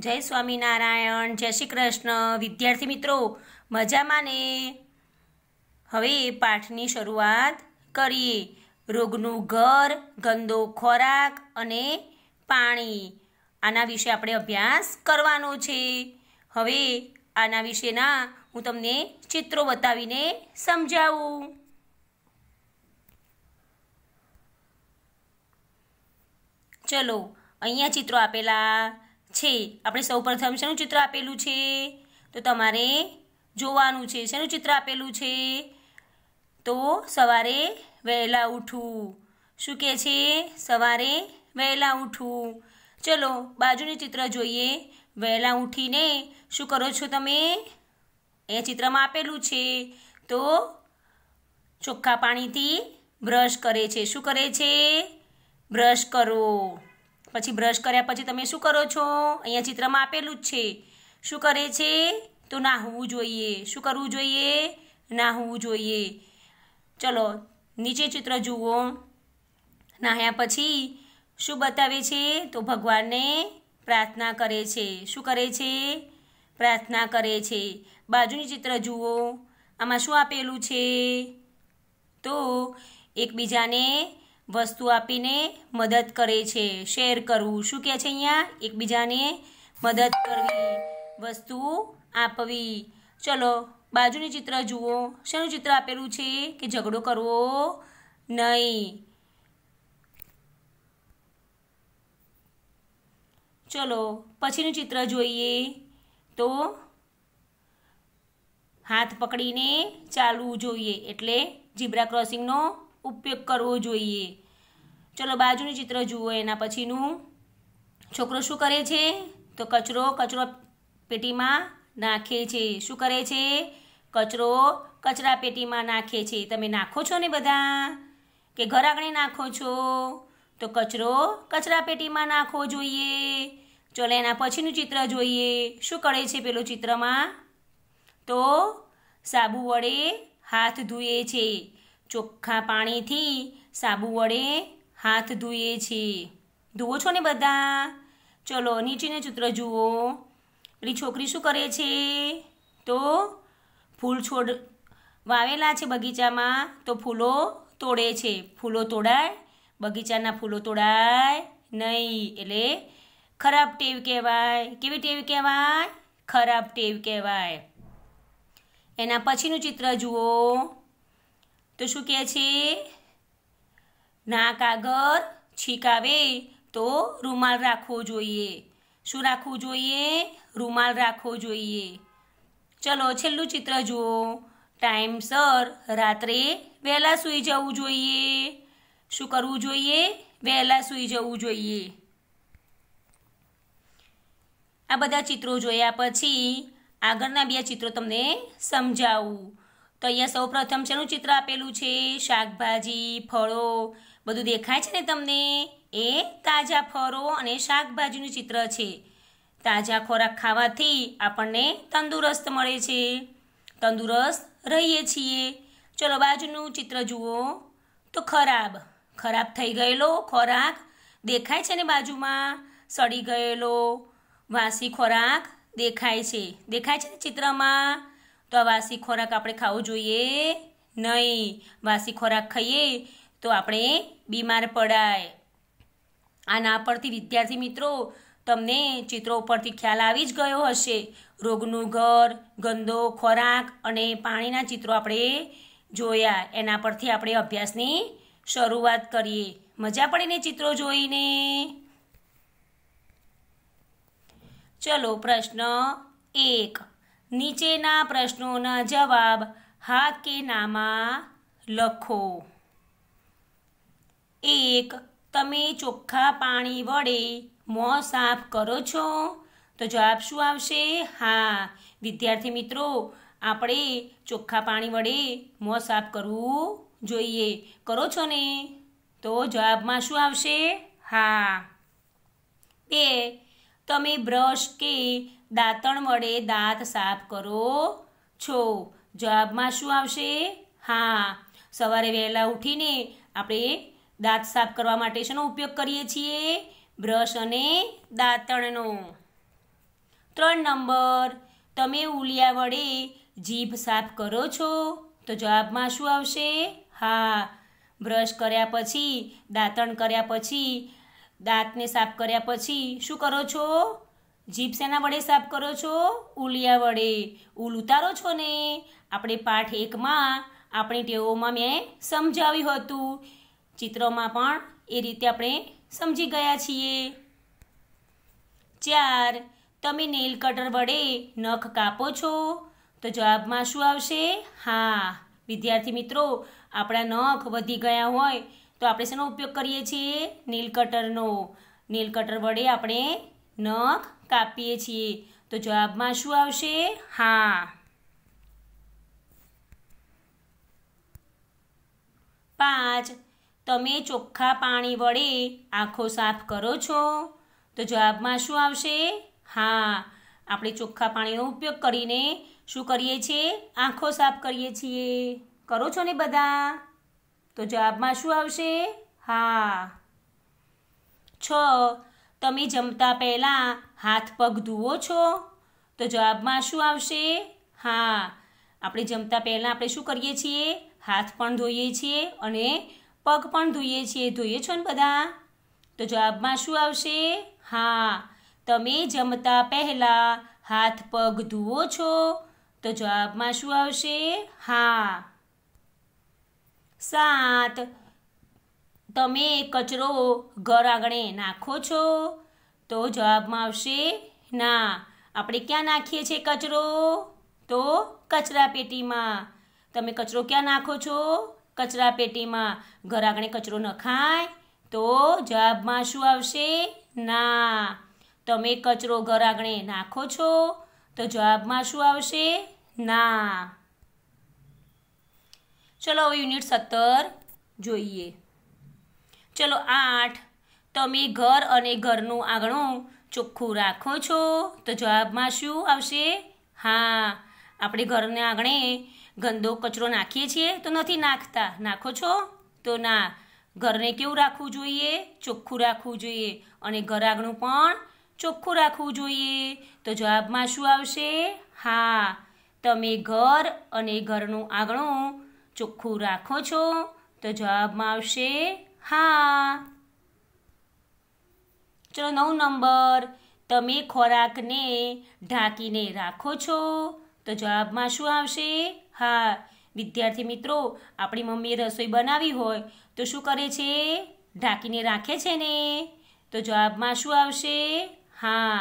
જય સ્વામિનારાયણ જય શ્રી કૃષ્ણ વિદ્યાર્થી મિત્રો મજામાં ને હવે પાઠની શરૂઆત કરીએ રોગનું ઘર ગંદો ખોરાક અને પાણી આના વિશે આપણે અભ્યાસ કરવાનો છે હવે આના વિશેના હું તમને ચિત્રો બતાવીને સમજાવું ચલો અહીંયા ચિત્રો આપેલા છે આપણે સૌ પ્રથમ શેનું ચિત્ર આપેલું છે તો તમારે જોવાનું છે શેનું ચિત્ર આપેલું છે તો સવારે વહેલા ઉઠવું શું કહે છે સવારે વહેલા ઉઠવું ચલો બાજુનું ચિત્ર જોઈએ વહેલા ઉઠીને શું કરો છો તમે એ ચિત્રમાં આપેલું છે તો ચોખ્ખા પાણીથી બ્રશ કરે છે શું કરે છે બ્રશ કરો પછી બ્રશ કર્યા પછી તમે શું કરો છો અહીંયા ચિત્રમાં આપેલું જ છે શું કરે છે તો નાહવું જોઈએ શું કરવું જોઈએ નાહવું જોઈએ ચલો નીચે ચિત્ર જુઓ નાહ્યા પછી શું બતાવે છે તો ભગવાનને પ્રાર્થના કરે છે શું કરે છે પ્રાર્થના કરે છે બાજુની ચિત્ર જુઓ આમાં શું આપેલું છે તો એકબીજાને વસ્તુ આપીને મદદ કરે છે શેર કરવું શું કહે છે અહીંયા એકબીજાને મદદ કરવી વસ્તુ આપવી ચલો બાજુની ચિત્ર જુઓ શેનું ચિત્ર આપેલું છે કે ઝઘડો કરવો નહીં ચલો પછીનું ચિત્ર જોઈએ તો હાથ પકડીને ચાલવું જોઈએ એટલે ઝીબ્રા ક્રોસિંગનો ઉપયોગ કરવો જોઈએ ચલો બાજુનું ચિત્ર જુઓ એના પછીનું છોકરો શું કરે છે તો કચરો કચરો પેટીમાં નાખે છે શું કરે છે કચરો કચરા પેટીમાં નાખે છે તમે નાખો છો ને બધા કે ઘર આગળ નાખો છો તો કચરો કચરા પેટીમાં નાખવો જોઈએ ચલો એના પછીનું ચિત્ર જોઈએ શું કરે છે પેલું ચિત્રમાં તો સાબુ વડે હાથ ધુએ છે ચોખ્ખા પાણીથી સાબુ વડે હાથ ધોઈએ છીએ ધોવો છો ને બધા ચલો નીચેને ચિત્ર જુઓ પેલી છોકરી શું કરે છે તો ફૂલ છોડ વાવેલા છે બગીચામાં તો ફૂલો તોડે છે ફૂલો તોડાય બગીચાના ફૂલો તોડાય નહીં એટલે ખરાબ ટેવ કહેવાય કેવી ટેવ કહેવાય ખરાબ ટેવ કહેવાય એના પછીનું ચિત્ર જુઓ તો શું કહે છે ના કાગળ છીકાવે તો રૂમાલ રાખવો જોઈએ શું રાખવું જોઈએ રૂમાલ રાખવો જોઈએ ચલો છેલ્લું ચિત્ર જુઓ ટાઈમસર રાત્રે વહેલા સૂઈ જવું જોઈએ શું કરવું જોઈએ વહેલા સૂઈ જવું જોઈએ આ બધા ચિત્રો જોયા પછી આગળના બે ચિત્રો તમને સમજાવું તો અહીંયા સૌપ્રથમ શેનું ચિત્ર આપેલું છે શાકભાજી ફળો બધું દેખાય છે ને તમને એ તાજા ફળો અને શાકભાજીનું ચિત્ર છે તાજા ખોરાક ખાવાથી આપણને તંદુરસ્ત મળે છે તંદુરસ્ત રહીએ છીએ ચલો બાજુનું ચિત્ર જુઓ તો ખરાબ ખરાબ થઈ ગયેલો ખોરાક દેખાય છે ને બાજુમાં સડી ગયેલો વાસી ખોરાક દેખાય છે દેખાય છે ને ચિત્રમાં તો આ વાસી ખોરાક આપણે ખાવો જોઈએ નહીં વાસી ખોરાક ખાઈએ તો આપણે બીમાર પડાય આના પરથી વિદ્યાર્થી મિત્રો તમને ચિત્રો ઉપરથી ખ્યાલ આવી જ ગયો હશે રોગનું ઘર ગંદો ખોરાક અને પાણીના ચિત્રો આપણે જોયા એના પરથી આપણે અભ્યાસની શરૂઆત કરીએ મજા પડે ને ચિત્રો જોઈને ચલો પ્રશ્ન એક નીચેના પ્રશ્નોના જવાબ હા કે નામાં લખો એક તમે ચોખ્ખા પાણી વડે મોં સાફ કરો છો તો જવાબ શું આવશે હા વિદ્યાર્થી મિત્રો આપણે ચોખ્ખા પાણી વડે મોં સાફ કરવું જોઈએ કરો છો ને તો જવાબમાં શું આવશે હા બે તમે બ્રશ કે દાંતણ વડે દાંત સાફ કરો છો જવાબમાં શું આવશે હા સવારે વહેલા ઉઠીને આપણે દાંત સાફ કરવા માટે શેનો ઉપયોગ કરીએ છીએ બ્રશ અને દાંતણનો ત્રણ નંબર તમે ઉલિયા વડે જીભ સાફ કરો છો તો જવાબમાં શું આવશે હા બ્રશ કર્યા પછી દાંતણ કર્યા પછી દાંતને સાફ કર્યા પછી શું કરો છો જીભ શેના વડે સાફ કરો છો ઉલિયા વડે ઉલ ઉતારો છો ને આપણે પાઠ એકમાં આપણી ટેવોમાં મેં સમજાવ્યું હતું ચિત્રોમાં પણ એ રીતે આપણે સમજી ગયા છીએ ચાર તમે નેલ કટર વડે નખ કાપો છો તો જવાબમાં શું આવશે હા વિદ્યાર્થી મિત્રો આપણા નખ વધી ગયા હોય તો આપણે શેનો ઉપયોગ કરીએ છીએ નીલ કટરનો નીલ કટર વડે આપણે નખ કાપીએ છીએ તો જવાબમાં શું આવશે હા પાંચ તમે ચોખ્ખા પાણી વડે આંખો સાફ કરો છો તો જવાબમાં શું આવશે હા આપણે ચોખ્ખા પાણીનો ઉપયોગ કરીને શું કરીએ છીએ આંખો સાફ કરીએ છીએ કરો છો ને બધા તો જવાબમાં શું આવશે હા છ તમે જમતા પહેલાં હાથ પગ ધુવો છો તો જવાબમાં શું આવશે હા આપણે જમતા પહેલાં આપણે શું કરીએ છીએ હાથ પણ ધોઈએ છીએ અને પગ પણ ધોઈએ છીએ ધોઈએ છો ને બધા તો જવાબમાં શું આવશે હા તમે જમતા પહેલાં હાથ પગ ધુવો છો તો જવાબમાં શું આવશે હા સાત તમે કચરો ઘર આંગણે નાખો છો તો જવાબમાં આવશે ના આપણે ક્યાં નાખીએ છીએ કચરો તો કચરા પેટીમાં તમે કચરો ક્યાં નાખો છો કચરા પેટીમાં ઘર આંગણે કચરો નખાય તો જવાબમાં શું આવશે ના તમે કચરો ઘર આંગણે નાખો છો તો જવાબમાં શું આવશે ના ચલો હવે યુનિટ સત્તર જોઈએ ચલો આઠ તમે ઘર અને ઘરનું આંગણું ચોખ્ખું રાખો છો તો જવાબમાં શું આવશે હા આપણે ઘરને આંગણે ગંદો કચરો નાખીએ છીએ તો નથી નાખતા નાખો છો તો ના ઘરને કેવું રાખવું જોઈએ ચોખ્ખું રાખવું જોઈએ અને ઘર આંગણું પણ ચોખ્ખું રાખવું જોઈએ તો જવાબમાં શું આવશે હા તમે ઘર અને ઘરનું આંગણું ચોખ્ખું રાખો છો તો જવાબમાં આવશે હા ચલો નવ નંબર તમે ખોરાકને ઢાંકીને રાખો છો તો જવાબમાં શું આવશે હા વિદ્યાર્થી મિત્રો આપણી મમ્મીએ રસોઈ બનાવી હોય તો શું કરે છે ઢાંકીને રાખે છે ને તો જવાબમાં શું આવશે હા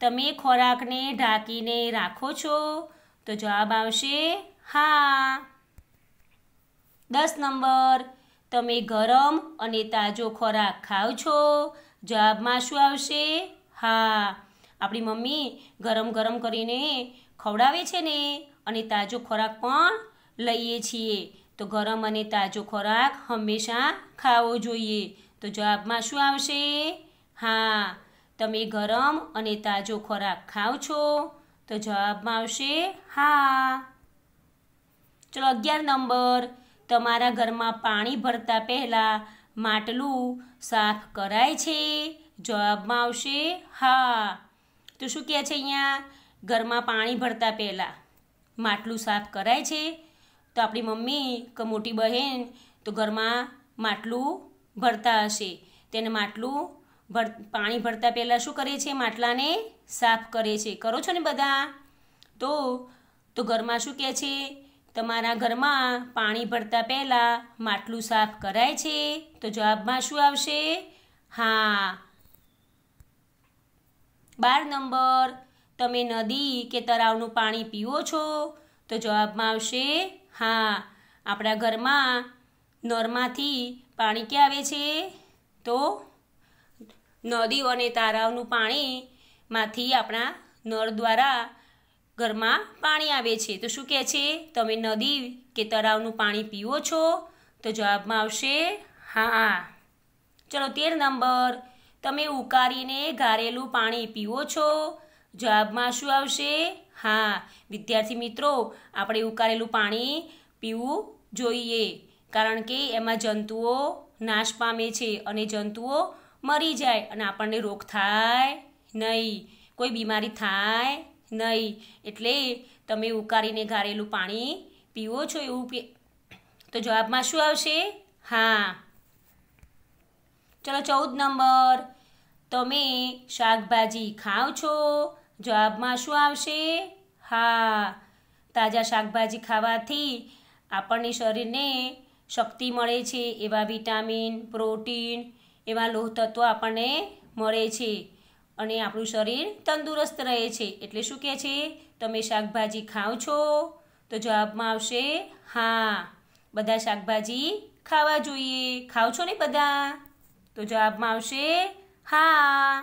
તમે ખોરાકને ઢાંકીને રાખો છો તો જવાબ આવશે હા દસ નંબર તમે ગરમ અને તાજો ખોરાક ખાવ છો જવાબમાં શું આવશે હા આપણી મમ્મી ગરમ ગરમ કરીને ખવડાવે છે ને અને તાજો ખોરાક પણ લઈએ છીએ તો ગરમ અને તાજો ખોરાક હંમેશા ખાવો જોઈએ તો જવાબમાં શું આવશે હા તમે ગરમ અને તાજો ખોરાક ખાવ છો તો જવાબમાં આવશે હા ચલો અગિયાર નંબર તમારા ઘરમાં પાણી ભરતા પહેલાં માટલું સાફ કરાય છે જવાબમાં આવશે હા તો શું કહે છે અહીંયા ઘરમાં પાણી ભરતા પહેલાં માટલું સાફ કરાય છે તો આપણી મમ્મી કે મોટી બહેન તો ઘરમાં માટલું ભરતા હશે તેને માટલું ભર પાણી ભરતા પહેલાં શું કરે છે માટલાને સાફ કરે છે કરો છો ને બધા તો તો ઘરમાં શું કહે છે તમારા ઘરમાં પાણી ભરતા પહેલાં માટલું સાફ કરાય છે તો જવાબમાં શું આવશે હા બાર નંબર તમે નદી કે તળાવનું પાણી પીવો છો તો જવાબમાં આવશે હા આપણા ઘરમાં નોરમાંથી પાણી ક્યાં આવે છે તો નદીઓ અને તળાવનું પાણીમાંથી આપણા નળ દ્વારા ઘરમાં પાણી આવે છે તો શું કહે છે તમે નદી કે તળાવનું પાણી પીવો છો તો જવાબમાં આવશે હા ચલો તેર નંબર તમે ઉકાળીને ઘારેલું પાણી પીવો છો જવાબમાં શું આવશે હા વિદ્યાર્થી મિત્રો આપણે ઉકાળેલું પાણી પીવું જોઈએ કારણ કે એમાં જંતુઓ નાશ પામે છે અને જંતુઓ મરી જાય અને આપણને રોગ થાય નહીં કોઈ બીમારી થાય નહીં એટલે તમે ઉકાળીને ગાળેલું પાણી પીવો છો એવું પી તો જવાબમાં શું આવશે હા ચલો ચૌદ નંબર તમે શાકભાજી ખાઓ છો જવાબમાં શું આવશે હા તાજા શાકભાજી ખાવાથી આપણને શરીરને શક્તિ મળે છે એવા વિટામિન પ્રોટીન એવા લોહ તત્વો આપણને મળે છે અને આપણું શરીર તંદુરસ્ત રહે છે એટલે શું કહે છે તમે શાકભાજી ખાઓ છો તો જવાબમાં આવશે હા બધા શાકભાજી ખાવા જોઈએ ખાઓ છો ને બધા તો જવાબમાં આવશે હા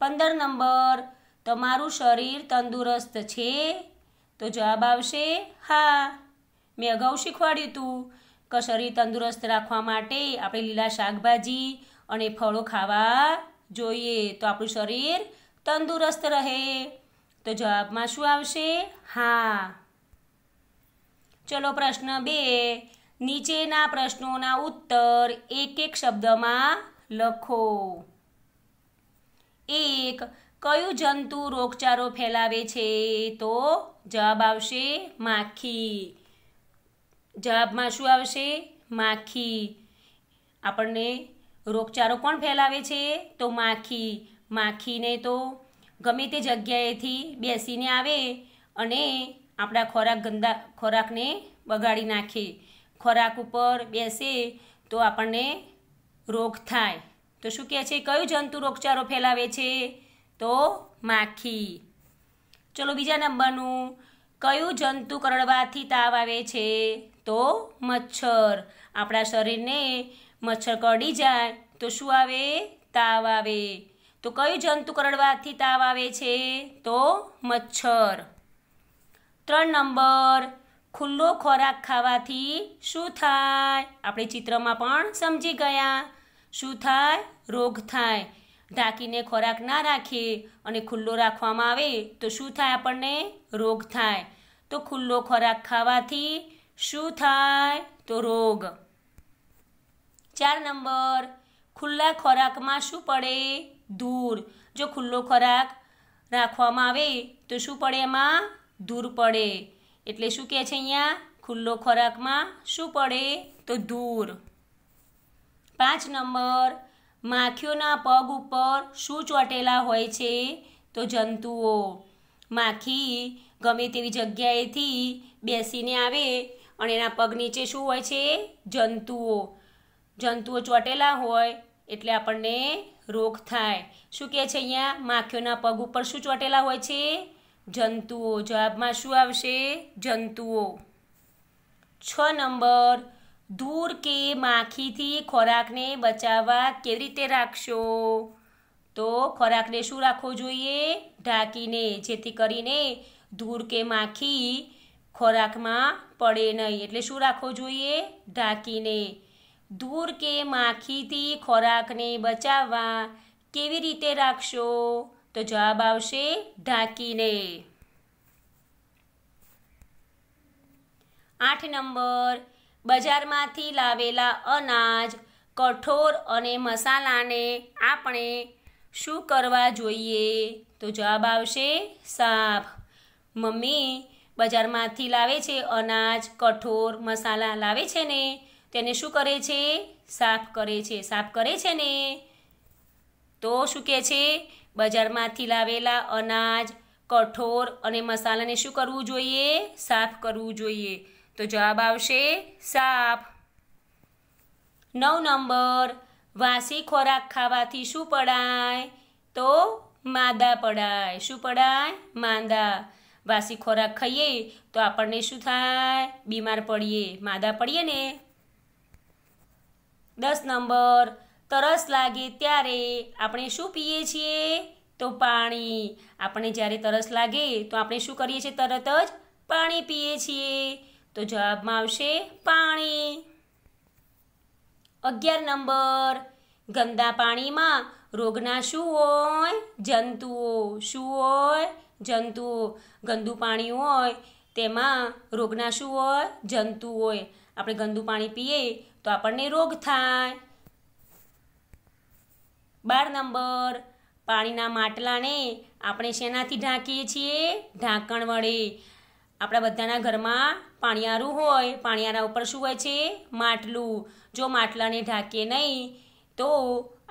પંદર નંબર તમારું શરીર તંદુરસ્ત છે તો જવાબ આવશે હા મેં અગાઉ શીખવાડ્યું હતું કે શરીર તંદુરસ્ત રાખવા માટે આપણે લીલા શાકભાજી અને ફળો ખાવા જોઈએ તો આપણું શરીર તંદુરસ્ત રહે તો જવાબમાં શું આવશે હા ચલો પ્રશ્ન બે નીચેના પ્રશ્નોના ઉત્તર એક એક શબ્દમાં લખો એક કયું જંતુ રોગચારો ફેલાવે છે તો જવાબ આવશે માખી જવાબમાં શું આવશે માખી આપણને રોગચાળો કોણ ફેલાવે છે તો માખી માખીને તો ગમે તે જગ્યાએથી બેસીને આવે અને આપણા ખોરાક ગંદા ખોરાકને બગાડી નાખે ખોરાક ઉપર બેસે તો આપણને રોગ થાય તો શું કહે છે કયું જંતુ રોગચાળો ફેલાવે છે તો માખી ચલો બીજા નંબરનું કયું જંતુ કરડવાથી તાવ આવે છે તો મચ્છર આપણા શરીરને મચ્છર કરડી જાય તો શું આવે તાવ આવે તો કયું જંતુ કરડવાથી તાવ આવે છે તો મચ્છર ત્રણ નંબર ખુલ્લો ખોરાક ખાવાથી શું થાય આપણે ચિત્રમાં પણ સમજી ગયા શું થાય રોગ થાય ઢાંકીને ખોરાક ના રાખીએ અને ખુલ્લો રાખવામાં આવે તો શું થાય આપણને રોગ થાય તો ખુલ્લો ખોરાક ખાવાથી શું થાય તો રોગ ચાર નંબર ખુલ્લા ખોરાકમાં શું પડે ધૂળ જો ખુલ્લો ખોરાક રાખવામાં આવે તો શું પડે એમાં દૂર પડે એટલે શું કહે છે અહીંયા ખુલ્લો ખોરાકમાં શું પડે તો ધૂળ પાંચ નંબર માખીઓના પગ ઉપર શું ચોટેલા હોય છે તો જંતુઓ માખી ગમે તેવી જગ્યાએથી બેસીને આવે અને એના પગ નીચે શું હોય છે જંતુઓ જંતુઓ ચોટેલા હોય એટલે આપણને રોગ થાય શું કહે છે અહીંયા માખીઓના પગ ઉપર શું ચોટેલા હોય છે જંતુઓ જવાબમાં શું આવશે જંતુઓ છ નંબર ધૂળ કે માખીથી ખોરાકને બચાવવા કેવી રીતે રાખશો તો ખોરાકને શું રાખવો જોઈએ ઢાંકીને જેથી કરીને ધૂળ કે માખી ખોરાકમાં પડે નહીં એટલે શું રાખવો જોઈએ ઢાંકીને ધૂર કે માખીથી ખોરાકને બચાવવા કેવી રીતે રાખશો તો જવાબ આવશે ઢાંકીને આઠ નંબર બજારમાંથી લાવેલા અનાજ કઠોર અને મસાલાને આપણે શું કરવા જોઈએ તો જવાબ આવશે સાફ મમ્મી બજારમાંથી લાવે છે અનાજ કઠોર મસાલા લાવે છે ને તેને શું કરે છે સાફ કરે છે સાફ કરે છે ને તો શું કહે છે બજારમાંથી લાવેલા અનાજ કઠોર અને મસાલાને શું કરવું જોઈએ સાફ કરવું જોઈએ તો જવાબ આવશે સાફ નવ નંબર વાસી ખોરાક ખાવાથી શું પડાય તો માદા પડાય શું પડાય માંદા વાસી ખોરાક ખાઈએ તો આપણને શું થાય બીમાર પડીએ માદા પડીએ ને દસ નંબર તરસ લાગે ત્યારે આપણે શું પીએ છીએ તો પાણી આપણે જ્યારે તરસ લાગે તો આપણે શું કરીએ છીએ તરત જ પાણી પીએ છીએ તો જવાબમાં આવશે પાણી અગિયાર નંબર ગંદા પાણીમાં રોગના શું હોય જંતુઓ શું હોય જંતુઓ ગંદુ પાણી હોય તેમાં રોગના શું હોય જંતુ હોય આપણે ગંદુ પાણી પીએ તો આપણને રોગ થાય બાર નંબર પાણીના માટલાને આપણે શેનાથી ઢાંકીએ છીએ ઢાંકણ વડે આપણા બધાના ઘરમાં પાણિયારું હોય પાણિયારા ઉપર શું હોય છે માટલું જો માટલાને ઢાંકીએ નહીં તો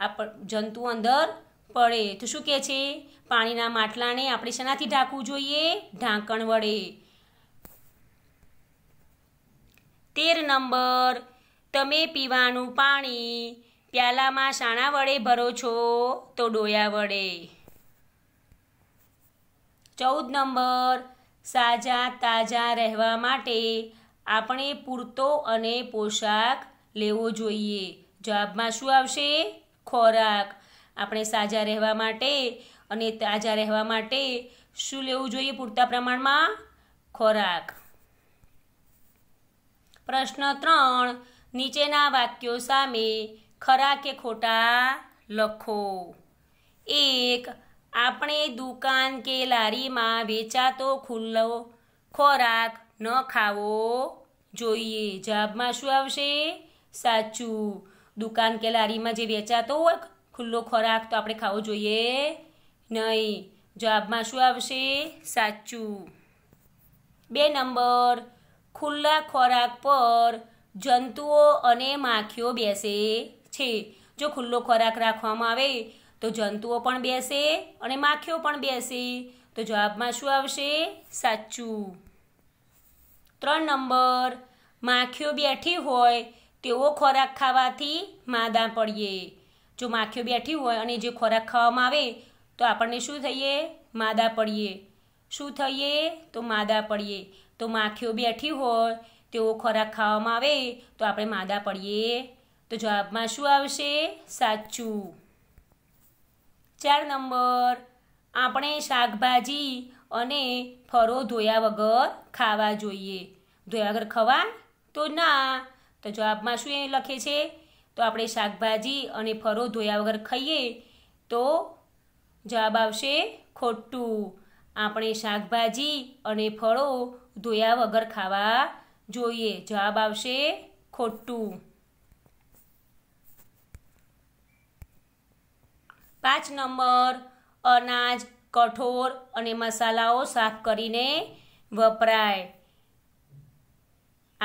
આપ જંતુ અંદર પડે તો શું કહે છે પાણીના માટલાને આપણે શેનાથી ઢાંકવું જોઈએ ઢાંકણ વડે તેર નંબર તમે પીવાનું પાણી પ્યાલામાં શાણા વડે ભરો છો તો ડોયા વડે ચૌદ નંબર સાજા તાજા રહેવા માટે આપણે પૂરતો અને પોશાક લેવો જોઈએ જવાબમાં શું આવશે ખોરાક આપણે સાજા રહેવા માટે અને તાજા રહેવા માટે શું લેવું જોઈએ પૂરતા પ્રમાણમાં ખોરાક પ્રશ્ન ત્રણ નીચેના વાક્યો સામે ખરા કે ખોટા લખો એક આપણે દુકાન કે લારીમાં વેચાતો ખુલ્લો ખોરાક ન ખાવો જોઈએ જવાબમાં શું આવશે સાચું દુકાન કે લારીમાં જે વેચાતો હોય ખુલ્લો ખોરાક તો આપણે ખાવો જોઈએ નહીં જવાબમાં શું આવશે સાચું બે નંબર ખુલ્લા ખોરાક પર જંતુઓ અને માખીઓ બેસે છે જો ખુલ્લો ખોરાક રાખવામાં આવે તો જંતુઓ પણ બેસે અને માખીઓ પણ બેસે તો જવાબમાં શું આવશે સાચું ત્રણ નંબર માખીઓ બેઠી હોય તેવો ખોરાક ખાવાથી માદા પડીએ જો માખીઓ બેઠી હોય અને જે ખોરાક ખાવામાં આવે તો આપણને શું થઈએ માદા પડીએ શું થઈએ તો માદા પડીએ તો માખીઓ બેઠી હોય તેવો ખોરાક ખાવામાં આવે તો આપણે માદા પડીએ તો જવાબમાં શું આવશે સાચું ચાર નંબર આપણે શાકભાજી અને ફરો ધોયા વગર ખાવા જોઈએ ધોયા વગર ખવાય તો ના તો જવાબમાં શું એ લખે છે તો આપણે શાકભાજી અને ફરો ધોયા વગર ખાઈએ તો જવાબ આવશે ખોટું આપણે શાકભાજી અને ફળો ધોયા વગર ખાવા જોઈએ જવાબ આવશે ખોટું પાંચ નંબર અનાજ કઠોર અને મસાલાઓ સાફ કરીને વપરાય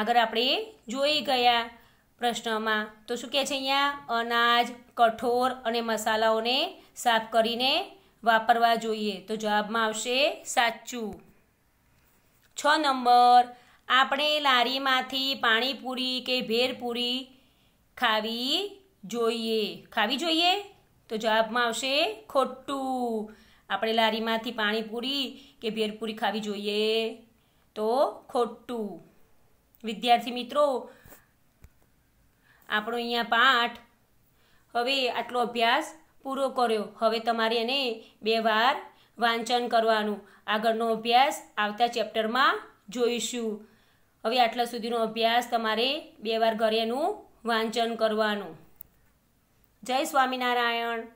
આગળ આપણે જોઈ ગયા પ્રશ્નમાં તો શું કહે છે અહીંયા અનાજ કઠોર અને મસાલાઓને સાફ કરીને વાપરવા જોઈએ તો જવાબમાં આવશે સાચું છ નંબર આપણે લારીમાંથી પાણીપુરી કે ભેરપુરી ખાવી જોઈએ ખાવી જોઈએ તો જવાબમાં આવશે ખોટું આપણે લારીમાંથી પાણીપુરી કે ભેરપુરી ખાવી જોઈએ તો ખોટું વિદ્યાર્થી મિત્રો આપણો અહીંયા પાઠ હવે આટલો અભ્યાસ પૂરો કર્યો હવે તમારે એને બે વાર વાંચન કરવાનું આગળનો અભ્યાસ આવતા ચેપ્ટરમાં જોઈશું હવે આટલા સુધીનો અભ્યાસ તમારે બે વાર ઘરેનું વાંચન કરવાનું જય સ્વામિનારાયણ